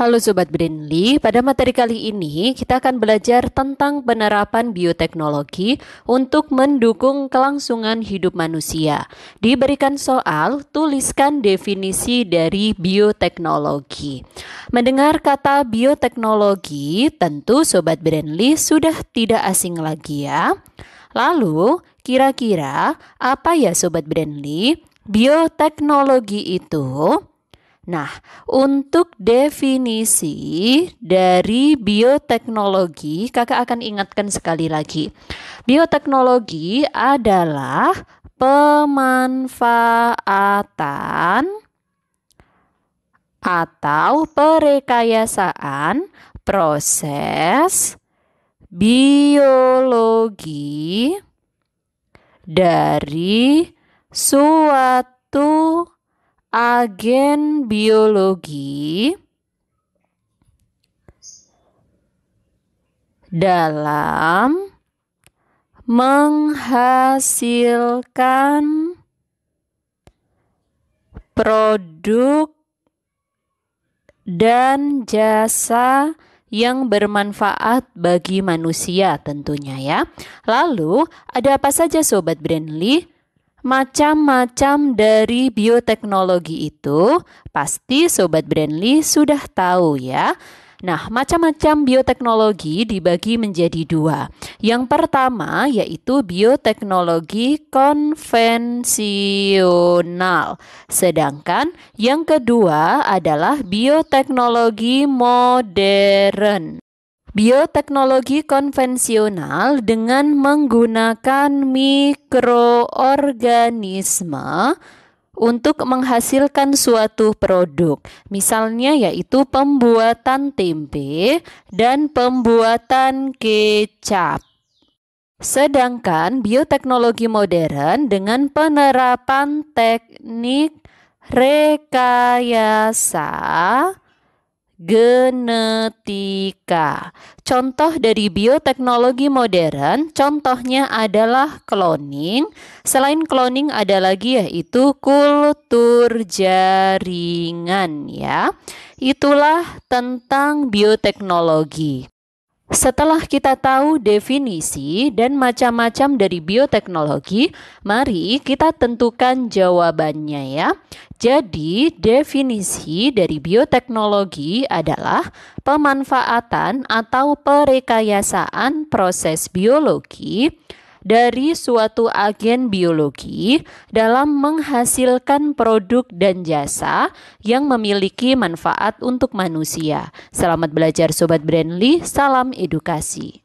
Halo Sobat Brandly, pada materi kali ini kita akan belajar tentang penerapan bioteknologi untuk mendukung kelangsungan hidup manusia. Diberikan soal, tuliskan definisi dari bioteknologi. Mendengar kata bioteknologi, tentu Sobat Brandly sudah tidak asing lagi ya. Lalu, kira-kira apa ya Sobat Brandly? Bioteknologi itu Nah, untuk definisi dari bioteknologi, Kakak akan ingatkan sekali lagi. Bioteknologi adalah pemanfaatan atau perekayasaan proses biologi dari suatu agen biologi dalam menghasilkan produk dan jasa yang bermanfaat bagi manusia tentunya ya. Lalu, ada apa saja sobat Brandly? macam-macam dari bioteknologi itu pasti Sobat Brandly sudah tahu ya. Nah, macam-macam bioteknologi dibagi menjadi dua. Yang pertama yaitu bioteknologi konvensional, sedangkan yang kedua adalah bioteknologi modern bioteknologi konvensional dengan menggunakan mikroorganisme untuk menghasilkan suatu produk, misalnya yaitu pembuatan tempe dan pembuatan kecap. Sedangkan bioteknologi modern dengan penerapan teknik rekayasa genetika. Contoh dari bioteknologi modern, contohnya adalah cloning. Selain cloning ada lagi yaitu kultur jaringan ya. Itulah tentang bioteknologi. Setelah kita tahu definisi dan macam-macam dari bioteknologi, mari kita tentukan jawabannya ya. Jadi, definisi dari bioteknologi adalah pemanfaatan atau perekayasaan proses biologi dari suatu agen biologi dalam menghasilkan produk dan jasa yang memiliki manfaat untuk manusia. Selamat belajar Sobat Brandly, salam edukasi.